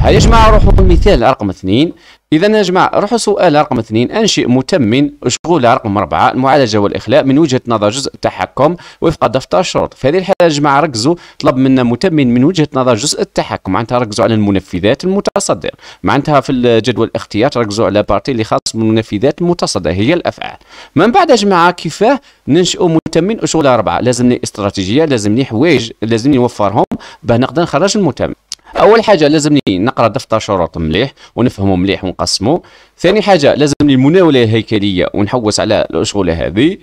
بحال يا جماعه روحوا المثال رقم اثنين اذا يا جماعه روحوا سؤال رقم اثنين انشئ متمن شغوله رقم اربعه المعالجه والاخلاء من وجهه نظر جزء التحكم وفق دفتر الشروط في هذه الحاله يا جماعه ركزوا طلب منا متمن من وجهه نظر جزء التحكم معناتها ركزوا على المنفذات المتصدر معناتها في الجدول الاختيار ركزوا على بارتي اللي خاص بالمنفذات المتصدر هي الافعال من بعد يا جماعه كيفاه ننشئوا متمن شغوله اربعه لازمني استراتيجيه لازمني حوايج لازمني نوفرهم باه نقدر نخرج المتمن اول حاجه لازمني نقرا دفتر شروط مليح ونفهمه مليح ونقسمه ثاني حاجه لازمني المناوله الهيكليه ونحوس على الاشغله هذه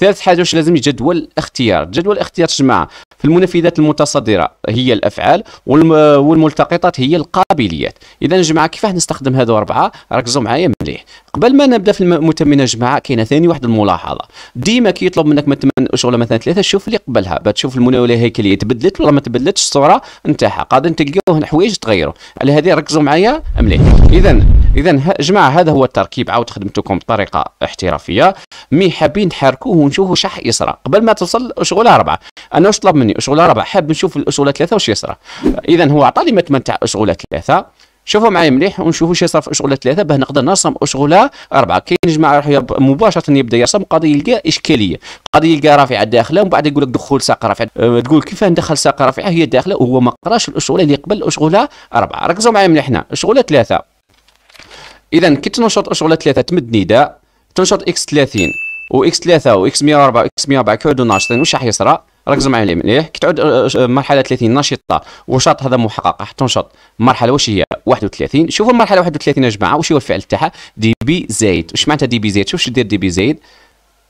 ثالث حاجه واش لازم يجدول الاختيار جدول الاختيار جماعه في المنفذات المتصدره هي الافعال والملتقطات هي القابليات اذا جماعه كيفاه نستخدم هذو اربعه ركزوا معايا مليح قبل ما نبدا في المتمنه جماعه كاينه ثاني واحد الملاحظه ديما كيطلب منك من شغله مثلا ثلاثه شوف اللي قبلها تشوف المناوله الهيكليه تبدلت ولا ما تبدلتش الصوره نتاعها قادر تلقاوه حوايج تغيروا على هذه ركزوا معايا مليح اذا اذا جماعه هذا هو التركيب عاود خدمتكم بطريقه احترافيه مي حابين تحركوه ونشوفوا شح يسرى قبل ما توصل اشغلها اربعه انا واش طلب مني اشغلها اربعه حاب نشوف الاشغله ثلاثه واش يسرى اذا هو عطاني متمن تاع اشغله ثلاثه شوفوا معايا مليح ونشوفوا شي صرف اشغله ثلاثه باه نقدر نرسم اشغله اربعه كاين جماعه يروح يب... مباشره يبدا يرسم قضيه يلقى اشكاليه قضيه يلقى رافعه داخله ومن بعد يقول لك دخول ساقه رافعه أه تقول كيف ندخل ساقه رافعه هي داخله وهو ما قراش الاشغله اللي قبل اشغله اربعه ركزوا معايا مليح هنا اشغله ثلاثه اذا كي تنشط اشغله ثلاثه تمد نداء تنشط اكس 30 واكس 3 واكس 104 واكس 104 كيعودوا ناشطين واش راح يصرى ركزوا معايا مليح كي تعود آه، آه، آه، مرحله 30 نشطه وشاط هذا محقق راح تنشط مرحله واش هي 31 شوفوا المرحله 31 يا جماعه واش هو الفعل تاعها دي بي زايد واش معناتها دي بي زايد شوف شو دير دي بي زايد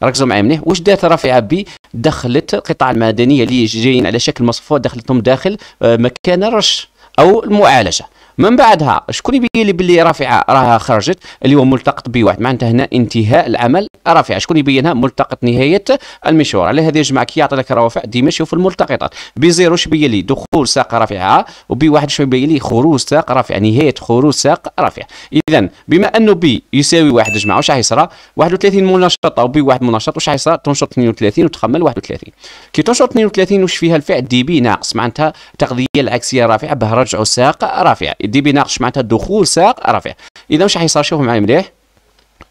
ركزوا معايا مليح واش دارت رافعه بي دخلت القطاع المدنيه اللي جايين على شكل مصفوفه دخلتهم داخل مكان الرش او المعالجه من بعدها شكون يبين لي باللي رافعه راها خرجت اللي هو ملتقط بي واحد معناتها هنا انتهاء العمل رافعه شكون يبينها ملتقط نهايه المشوار على هذه الجماعه كي يعطي لك روافع ديما شوف الملتقطات بي زيرو واش يبين لي دخول ساق رافعه وبي واحد شو يبين لي خروج ساق رافعه نهايه خروج ساق رافعه اذا بما انه بي يساوي واحد جماعه واش راح يصرى 31 منشطه وبي واحد منشط واش راح يصرى تنشط 32 وتخمل 31 كي تنشط 32 واش فيها الفعل دي بي ناقص معناتها تغذيه العكسيه رافعه به رجعوا ساق رافعه دي بيناقش معناتها دخول ساق رافع اذا واش حيصير شوفوا معايا مليح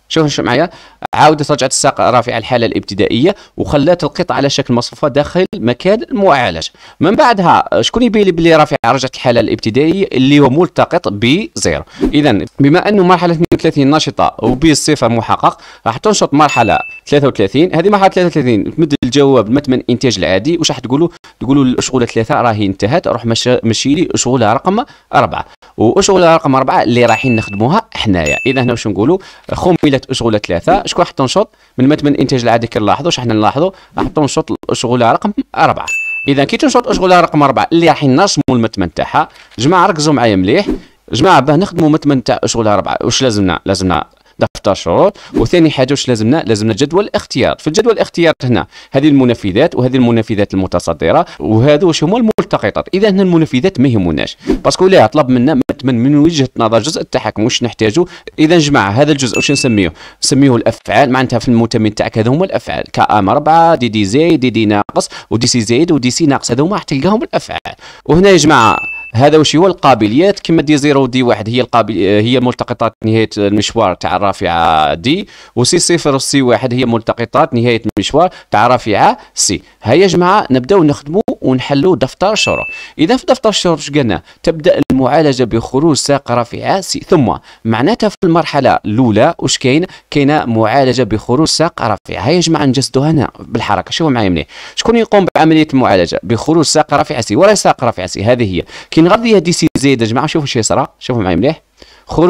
شوفوا شوف معايا عاودت رجعت الساق رافعه الحاله الابتدائيه وخلات القطع على شكل مصفوفه داخل مكان المعالج من بعدها شكون يبين لي بلي رافعه رجعت الحاله الابتدائيه اللي هو ملتقط بزيرو اذا بما انه مرحله 32 نشطه وبالصفر محقق راح تنشط مرحله 33 هذه مرحله 33 تمد الجواب المثمن الانتاج العادي واش راح تقولوا تقولوا الاشغال ثلاثه راهي انتهت روح مشي لي اشغال رقم اربعه واشغال رقم اربعه اللي رايحين نخدموها حنايا اذا هنا واش نقولوا خملت اشغال ثلاثه شكون راح تنشط من المثمن الانتاج العادي كنلاحظوا واش حنا نلاحظوا راح تنشط الاشغوله رقم اربعه اذا كي تنشط اشغال رقم اربعه اللي رايحين نرسموا المثمن تاعها جماعه ركزوا معايا مليح جماعه باه نخدموا متمن تاع اشغال أربعة واش لازمنا لازمنا دفتر شروط وثاني حاجه واش لازمنا لازمنا جدول الاختيار في الجدول الاختيار هنا هذه المنفذات وهذه المنفذات المتصدره وهذو واش هما الملتقطات اذا هنا المنفذات ما يهموناش باسكو لا طلب منا من من وجهه نظر جزء التحكم واش نحتاجو اذا جماعه هذا الجزء واش نسميه نسميه الافعال معناتها في المتمم تاعك هذو هما الافعال ام 4 دي دي زايد دي دي ناقص ودي سي زايد ودي سي ناقص هذو هما راح تلقاهم الافعال وهنا يا جماعه هذا واش هو القابليات كما دي زيرو دي واحد هي القابل هي ملتقطات نهايه المشوار تاع الرافعه دي وسي صفر وسي واحد هي ملتقطات نهايه المشوار تاع الرافعه سي هيا جماعه نبداو نخدمو ونحلو دفتر شهور اذا في دفتر شهور اش قلنا تبدا المعالجه بخروج ساق رافعه سي ثم معناتها في المرحله الاولى واش كاين كاينه معالجه بخروج ساق رافعه هيا جماعه نجسدوها هنا بالحركه شوفوا معايا مليح شكون يقوم بعمليه المعالجه بخروج ساق رافعه سي ولا ساق رافعه سي هذه هي كي نغذيها دي سي زيد يا جماعه شوفوا شو يصرى شوفوا معايا مليح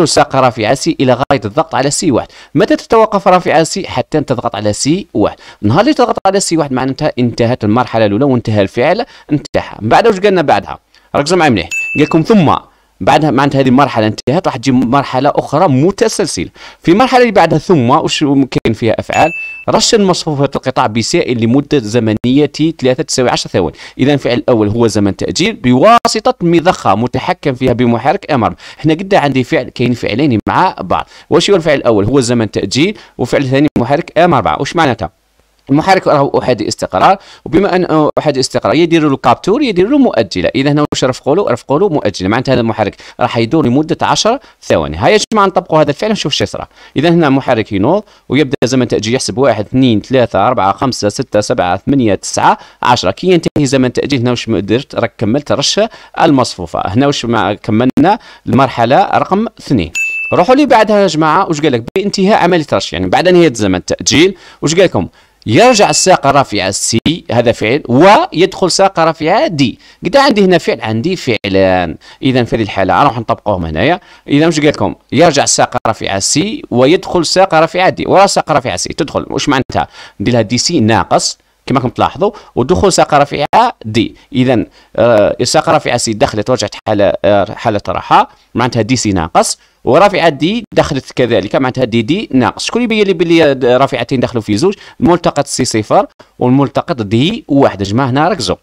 ساق رافعة سي إلى غاية الضغط على سي واحد متى تتوقف رافعة سي حتى تضغط على سي واحد نهار اللي تضغط على سي واحد معناتها انتهت المرحلة الأولى وانتهى الفعل نتاعها من بعد واش قالنا بعدها ركزوا معايا مليح قال لكم ثم بعدها معناتها هذه مرحله انتهت راح تجي مرحله اخرى متسلسله في المرحله اللي بعدها ثم وش كاين فيها افعال رش مصفوفه القطاع بسائل لمده زمنيه 3 تساوي 10 ثواني اذا الفعل الاول هو زمن تاجيل بواسطه مضخه متحكم فيها بمحرك امر احنا قد عندي فعل كاين فعلين مع بعض واش هو الفعل الاول هو زمن تاجيل وفعل ثاني محرك ام بعض واش معناتها المحرك راه احادي استقرار وبما ان احادي استقرار يدير له كابتور يدير له مؤجله اذا هنا واش رفقوا له رفقوا له مؤجله معناتها هذا المحرك راح يدور لمده 10 ثواني هيا جماعه نطبقوا هذا الفعل نشوف اش يصرى اذا هنا محرك ينوض ويبدا زمن تاجيل يحسب 1 2 3 4 5 6 7 8 9 10 كي ينتهي زمن تاجيل هنا واش درت راك كملت رشه المصفوفه هنا واش كملنا المرحله رقم 2 روحوا لي بعدها يا جماعه واش قال لك بانتهاء عمليه رش يعني بعد نهايه زمن التاجيل واش قال لكم يرجع الساق الرافعة سي هذا فعل ويدخل ساق رافعة دي قد عندي هنا فعل عندي فعلان إذا في هذه الحالة راح نطبقوهم هنايا إذا واش قال لكم يرجع الساق رافعة سي ويدخل ساق رافعة دي ورا ساق رافعة سي تدخل واش معناتها ندير لها دي سي ناقص كما راكم تلاحظوا ودخول ساق رفيعه دي اذا آه رفيعه سي دخلت رجعت حاله آه، حاله راحه معناتها دي سي ناقص ورفيعه دي دخلت كذلك معناتها دي دي ناقص شكون يبين لي بلي رافعتين دخلوا في زوج الملتقط سي صفر والملتقط دي واحد جماعه هنا ركزوا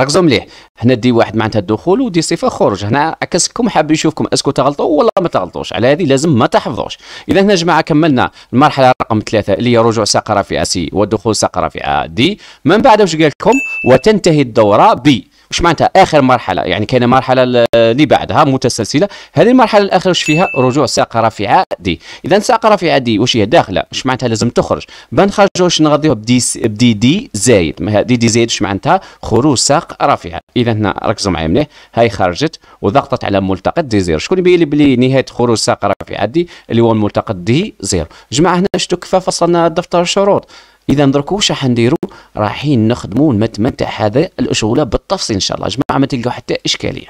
ركزوا مليح هنا دي واحد معناتها الدخول ودي صفه خروج هنا عكسكم حاب يشوفكم اسكو تغلطوا ولا ما تغلطوش على هذه لازم ما تحفظوش اذا هنا جماعه كملنا المرحله رقم ثلاثه اللي هي رجوع ساق رافعه سي ودخول ساق رافعه دي من بعد واش قال لكم وتنتهي الدوره بي وش معناتها اخر مرحله يعني كاينه مرحله اللي بعدها متسلسله هذه المرحله الاخيره واش فيها رجوع ساق رفيعه دي اذا ساق رفيعه دي واش هي داخله واش معناتها لازم تخرج بنخرجوا واش نغذيوها بدي بدي دي زايد ما دي دي زايد واش معناتها خروج ساق رفيعه اذا هنا ركزوا معايا مليح هاي خرجت وضغطت على ملتقط دي زيرو شكون يبين لي بلي نهايه خروج ساق رفيعه دي اللي هو الملتقط دي زيرو جماعه هنا اش تكفى فصلنا دفتر الشروط اذا دركو واش راح نديرو رايحين نخدمو المتمه هذا الاشغله بالتفصيل ان شاء الله جماعه ما تلقاو حتى اشكاليه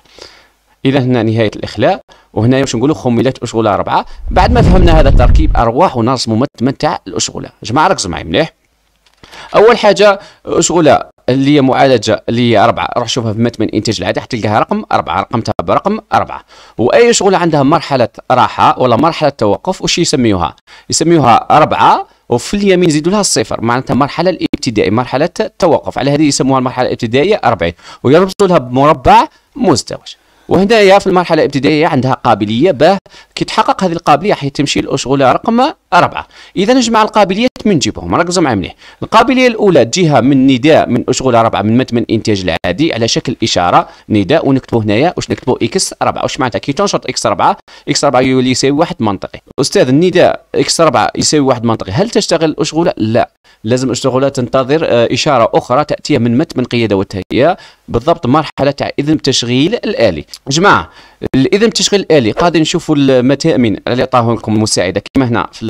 اذا هنا نهايه الاخلاء وهنا واش نقولوا خملات اشغله اربعه بعد ما فهمنا هذا التركيب ارواح ونرسموا متمتع الاشغله جماعه ركزوا معي مليح اول حاجه اشغله اللي هي معالجه اللي هي اربعه روح شوفها في متمن انتاج العاده حتلقاها رقم اربعه رقمتها برقم اربعه واي شغله عندها مرحله راحه ولا مرحله توقف وش يسميوها؟ يسميوها اربعه وفي اليمين زيدوا لها الصفر معناتها المرحله الابتدائيه مرحله التوقف على هذه يسموها المرحله الابتدائيه 40 ويربطوا لها بمربع مزدوج وهنايا في المرحله الابتدائيه عندها قابليه باه كي تحقق هذه القابليه راح تمشي الاشغله رقم أربعة إذا نجمع القابليات من جيبهم ركزوا معايا مليح القابلية الأولى تجيها من نداء من أشغلة أربعة من متن الإنتاج العادي على شكل إشارة نداء ونكتبوا هنايا واش نكتبوا إكس أربعة واش معناتها كي تنشط إكس أربعة إكس أربعة يولي يساوي واحد منطقي أستاذ النداء إكس أربعة يساوي واحد منطقي هل تشتغل الأشغلة؟ لا لازم الأشغلة تنتظر آه، إشارة أخرى تأتيها من متن القيادة والتهيئة بالضبط مرحله تاع اذن التشغيل الالي جماعه الاذن التشغيل الالي قاعدين نشوفوا المتامين اللي عطاه لكم المساعدة كما هنا في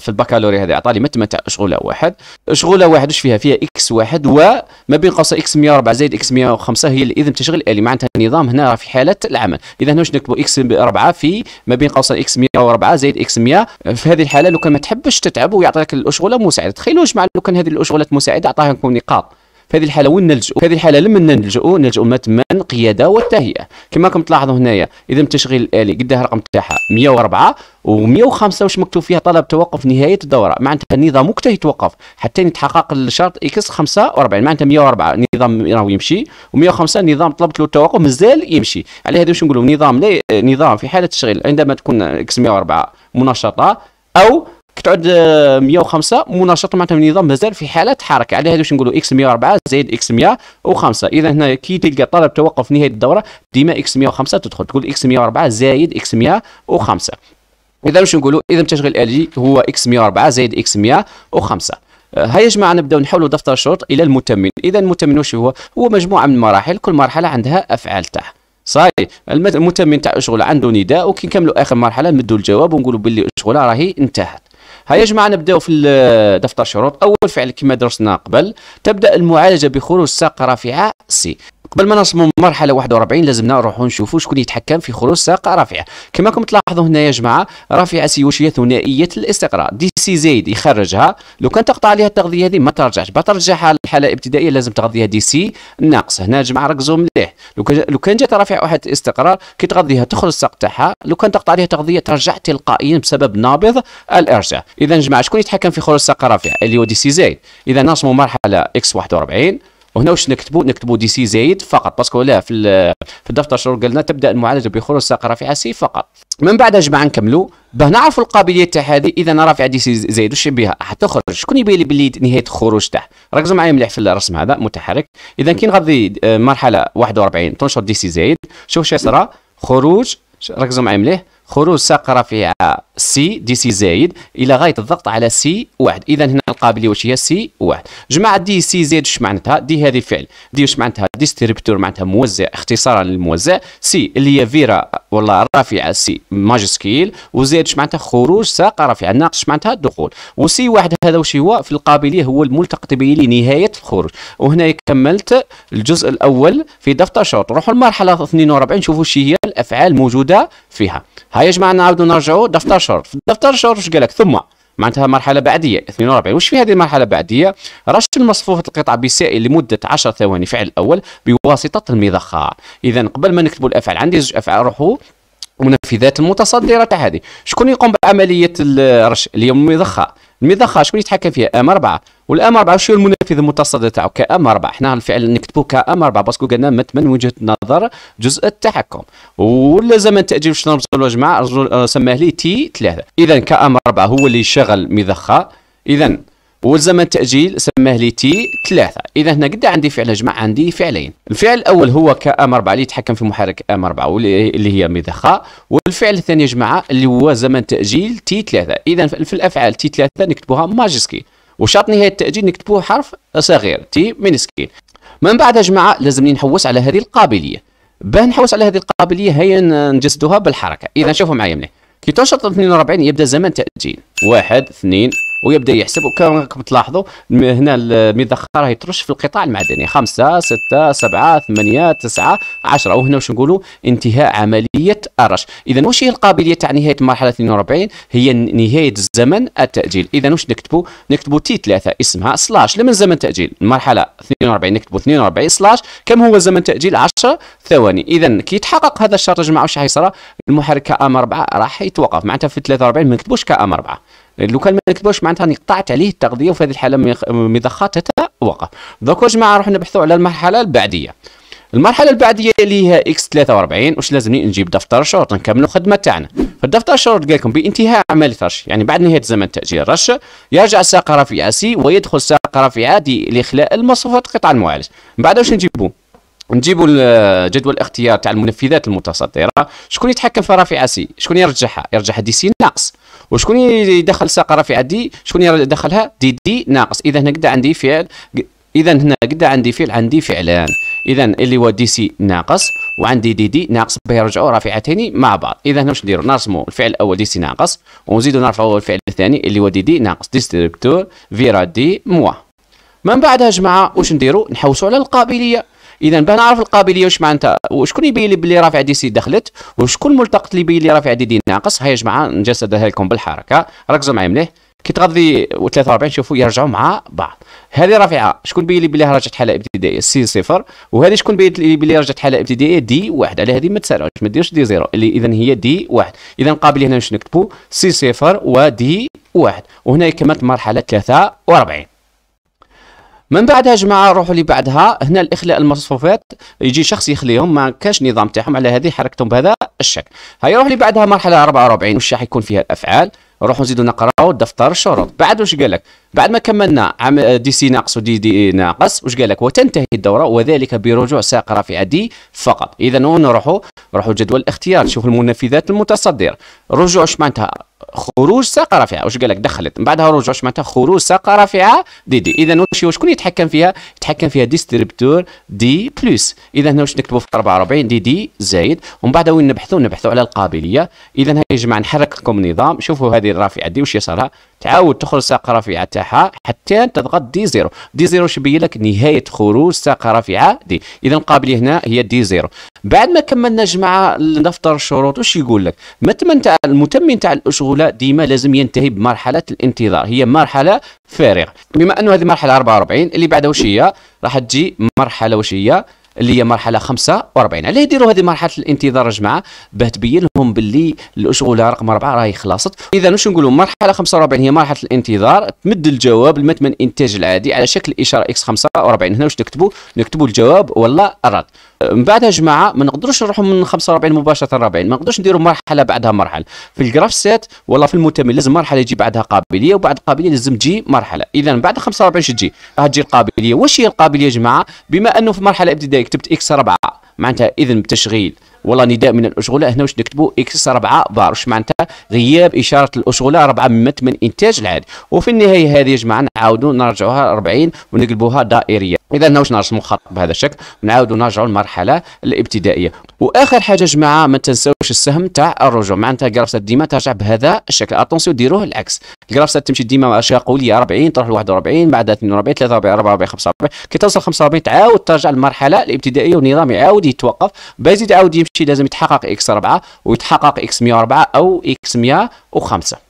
في البكالوريا هذا عطاني لي متمه تاع شغوله واحد شغوله واحد واش فيها فيها اكس واحد وما بين قوس اكس 104 زائد اكس 105 هي الاذن التشغيل الالي معناتها النظام هنا في حاله العمل اذا هنا واش نكتبوا اكس 4 في ما بين قوس اكس 104 زائد اكس 100 في هذه الحاله لو كان ما تحبش تتعب ويعطيك الاشغوله مساعده تخيلوا جماعه لو كان هذه الاشغولات مساعده عطاها لكم نقاط في هذه الحاله وين نلجؤ في هذه الحاله لما نلجؤ نلجؤ متمن قياده والتهيئه كما راكم تلاحظوا هنايا اذا التشغيل الالي قداه الرقم تاعها 104 و105 واش مكتوب فيها طلب توقف نهايه الدوره معناتها النظام وقتها يتوقف حتى يتحقق الشرط اكس 45 معناتها 104 نظام راهو يمشي و105 نظام طلبت له التوقف مازال يمشي على هذا واش نقولوا نظام لا نظام في حاله التشغيل عندما تكون اكس 104 منشطه او كتعود 105 آه، منشط معناتها النظام مازال في حاله حركه على هذا واش نقولوا اكس 104 زائد اكس 105 اذا هنا كي تلقى طلب توقف نهايه الدوره ديما اكس 105 تدخل تقول اكس 104 زائد اكس 105 اذا واش نقولوا اذا التشغيل الالي هو اكس 104 زائد اكس 105 آه، هيا يا جماعه نبداو نحولوا دفتر الشروط الى المتمن اذا المتمن واش هو هو مجموعه من المراحل كل مرحله عندها افعال تاعها صحيح المتمن تاع الشغل عنده نداء وكي نكملوا اخر مرحله نمدوا الجواب ونقولوا باللي الشغل راهي انتهت هيا جماعه نبداو في دفتر شروط اول فعل كما درسنا قبل تبدا المعالجه بخروج ساق رافعه سي قبل ما نصموا مرحله 41 لازمنا نروحوا نشوفوا شكون يتحكم في خروج ساق رافعه كما راكم تلاحظوا هنا يا جماعه رافعه سيوشيه ثنائيه الاستقراء دي سي زايد يخرجها لو كان تقطع عليها التغذيه هذه ما ترجعش بترجعها للحاله الابتدائيه لازم تغذيها دي سي ناقص هنا يا جماعه ركزوا مليح لو كان جات رافعه واحد استقرار كي تغذيها تخرج الساق تاعها لو كان تقطع عليها تغذيه ترجع تلقائيا بسبب نابض الارجاع اذا يا جماعه شكون يتحكم في خروج ساق رافعه اللي هو دي سي زيد اذا نصموا مرحله اكس 41 وهنا واش نكتبوا نكتبوا دي سي زايد فقط باسكو لا في في الدفتر الشرور قالنا تبدا المعالجه بخروج ساق رافعه سي فقط من بعد يا جماعه نكملوا باه نعرفوا القابليه تاع هذه اذا رافعه دي سي زايد واش بها حتخرج شكون يبين لي بلي نهايه الخروج تاعها ركزوا معايا مليح في الرسم هذا متحرك اذا كي نغذي آه، مرحله 41 تنشر دي سي زايد شوف شو يصرى خروج ركزوا معايا مليح خروج ساق رافعه سي دي سي زايد الى غايه الضغط على سي واحد اذا هنا القابليه واش هي سي واحد جماعه دي سي زايد اش معناتها دي هذه فعل دي واش معناتها ديستريبتور معناتها موزع اختصارا للموزع سي اللي هي فيرا ولا رافعه سي ماجسكيل وزايد اش معناتها خروج ساقه رافعه ناقص معناتها دخول وسي واحد هذا واش هو في القابليه هو الملتقى الطبيعي لنهايه الخروج وهنا كملت الجزء الاول في دفتر شوط نروحوا المرحله 42 نشوفوا شي هي الافعال موجوده فيها ها يا جماعه نعاودوا نرجعوا دفتر شهر في 13 شهر واش قال لك ثم معناتها مرحله بعديه 42 واش في هذه المرحله بعديه رش المصفوفه القطعه بسائل لمده 10 ثواني فعل الاول بواسطه المضخه اذا قبل ما نكتبوا الافعال عندي زوج افعال روحوا منفذات المتصدره تاع هذه شكون يقوم بعمليه الرش اللي هي المضخه المضخه شكون يتحكم فيها ام 4 والام 4 شنو المنفذ المتصدر تاعو كام 4 حنا الفعل نكتبوا كام 4 باسكو قالنا من وجهه نظر جزء التحكم والزمن تاجيل شنو نربطوا الجماعه آه، سماه لي تي 3 اذا كام 4 هو اللي يشغل مضخه اذا والزمن التأجيل سماه لي تي ثلاثة إذا هنا قد عندي فعل جمع عندي فعلين الفعل الأول هو كأم أربعة اللي يتحكم في محرك أم أربعة واللي هي مضخة والفعل الثاني يا جماعة اللي هو زمن تأجيل تي ثلاثة إذا في الأفعال تي ثلاثة نكتبوها ماجسكي وشرط نهاية التأجيل نكتبوه حرف صغير تي مينسكي من بعد يا جماعة لازمني نحوس على هذه القابلية باه نحوس على هذه القابلية هيا نجسدوها بالحركة إذا شوفوا معايا مليح كي تنشط 42 يبدا زمن تأجيل واحد اثنين ويبدا يحسب وكما تلاحظوا هنا المضخه راهي ترش في القطاع المعدني 5 6 7 8 9 10 وهنا واش نقولوا انتهاء عمليه الرش اذا واش هي القابليه تاع نهايه المرحله 42 هي نهايه الزمن التاجيل اذا واش نكتبوا نكتبوا تي 3 اسمها سلاش لمن زمن تاجيل المرحله 42 نكتبوا 42 سلاش كم هو زمن تاجيل 10 ثواني اذا كي يتحقق هذا الشرط يا جماعه واش حيصرى المحرك كام 4 راح يتوقف معناتها في 43 ما نكتبوش كام 4 لو كان ما كتبوش معناتها راني قطعت عليه التغذيه وفي هذه الحاله مضخات خطت وقف دوك يا جماعه راح نبحثوا على المرحله البعديه المرحله البعديه اللي هي اكس 43 واش لازمني نجيب دفتر شورت نكملوا الخدمه تاعنا فالدفتر الشورت قال لكم بانتهاء عمليه رش يعني بعد نهايه زمن تاجيل رش يرجع ساق رفيعه سي ويدخل ساق رفيعه دي لاخلاء المصفوفات قطع المعالج من بعد واش نجيبوا نجيبوا جدول الاختيار تاع المنفذات المتصدره شكون يتحكم في رافعه سي شكون يرجعها يرجعها دي سي ناقص وشكون يدخل ساق رافعه دي شكون يدخلها دي دي ناقص اذا هنا قد عندي فعل اذا هنا قد عندي فعل عندي فعلان اذا اللي هو دي سي ناقص وعندي دي دي ناقص باه يرجعوا رافعتين مع بعض اذا هنا واش نديروا نرسموا الفعل الاول دي سي ناقص ونزيدوا نرفعوا الفعل الثاني اللي هو دي دي ناقص ديستريبتور فيرا دي موا من بعدها جماعه واش نديروا نحوسوا على القابليه اذا باه نعرف القابليه واش معناتها وشكون يبين لي بلي رافع دي سي دخلت وشكون ملتقط اللي يبين لي رافع دي دي ناقص هيا يا جماعه نجسدها لكم بالحركه ركزوا معايا مليح كي تغذي 43 شوفوا يرجعوا مع بعض هذه رافعه شكون بين لي بلي رجعت حاله ابتدائيه سي صفر وهذه شكون بين لي بلي رجعت حاله ابتدائيه دي واحد على هذه ما تسالوش ما ديرش دي زيرو اللي اذا هي دي واحد اذا قابل هنا واش نكتبوا سي صفر ودي واحد وهنا كملت مرحله 43 من بعدها جماعه روحوا اللي بعدها هنا الاخلاء المصفوفات يجي شخص يخليهم ما كاش نظام تاعهم على هذه حركتهم بهذا الشكل هيا روح اللي بعدها مرحله 44 وش راح يكون فيها الافعال روحوا نزيدوا نقراو دفتر الشروط بعد واش قال لك بعد ما كملنا عم آه، دي سي ناقص ودي دي ناقص واش قال لك وتنتهي الدوره وذلك برجوع ساق رافعه دي فقط اذا نروحوا نروحوا جدول الاختيار شوفوا المنفذات المتصدر رجوع اش معناتها خروج ساقه رافعه واش قال لك دخلت من بعدها رجوع معناتها خروج ساقه رافعه دي دي اذا واش شكون يتحكم فيها يتحكم فيها ديستريبتور دي بلس اذا هنا واش نكتبوا في 44 دي دي زائد ومن بعدها وين نبحثوا نبحثوا على القابليه اذا يا جماعه نحرك لكم النظام شوفوا هذه الرافعه دي واش يسارها تعاود تخرج ساقه رافعه تاعها حتى تضغط دي زيرو دي زيرو شبي لك نهايه خروج ساقه رافعه دي اذا قابلي هنا هي دي زيرو بعد ما كملنا جماعه دفتر الشروط واش يقول لك متمن تاع المتمن تاع الاشغله ديما لازم ينتهي بمرحله الانتظار هي مرحله فارغه بما انه هذه مرحله 44 اللي بعدها واش هي راح تجي مرحله واش هي اللي هي مرحله 45 علاه يديروا هذه مرحله الانتظار جماعه باه تبين لهم باللي الاشغوله رقم 4 راهي خلاصت اذا واش نقولوا مرحله 45 هي مرحله الانتظار تمد الجواب من الانتاج العادي على شكل اشاره اكس 45 هنا واش نكتبوا نكتبوا الجواب ولا الرد من بعدها جماعه ما نقدروش نروحوا من 45 مباشره 40 ما نقدروش نديروا مرحله بعدها مرحله في الجراف سيت ولا في المتمل لازم مرحله يجي بعدها قابليه وبعد القابليه لازم تجي مرحله اذا بعد 45 تجي تجي القابليه واش هي القابليه يا جماعه بما انه في مرحله ابتدائيه كتبت اكس 4 معناتها اذن بتشغيل والله نداء من الاشغلاء هنا واش نكتبوا اكس 4 بار واش معناتها غياب اشاره الاشغلاء 4 ممت من انتاج العادي وفي النهايه هذه يا جماعه نعاودوا نرجعوها 40 ونقلبوها دائريه اذا هنا واش نرسموا خط بهذا الشكل ونعاودوا نرجعوا المرحله الابتدائيه واخر حاجه يا جماعه ما تنساوش السهم تاع الرجوع معناتها الجرافسات ديما ترجع بهذا الشكل اتونسيون ديروه العكس الجرافسات تمشي ديما شاقوليه 40 تروح ل 41 بعدها 42 43 44 45 كي توصل 45 تعاود ترجع للمرحله الابتدائيه والنظام يعاود يتوقف باز يعاود يمشي هادشي لازم يتحقق اكس 4 ويتحقق اكس 104 او اكس 105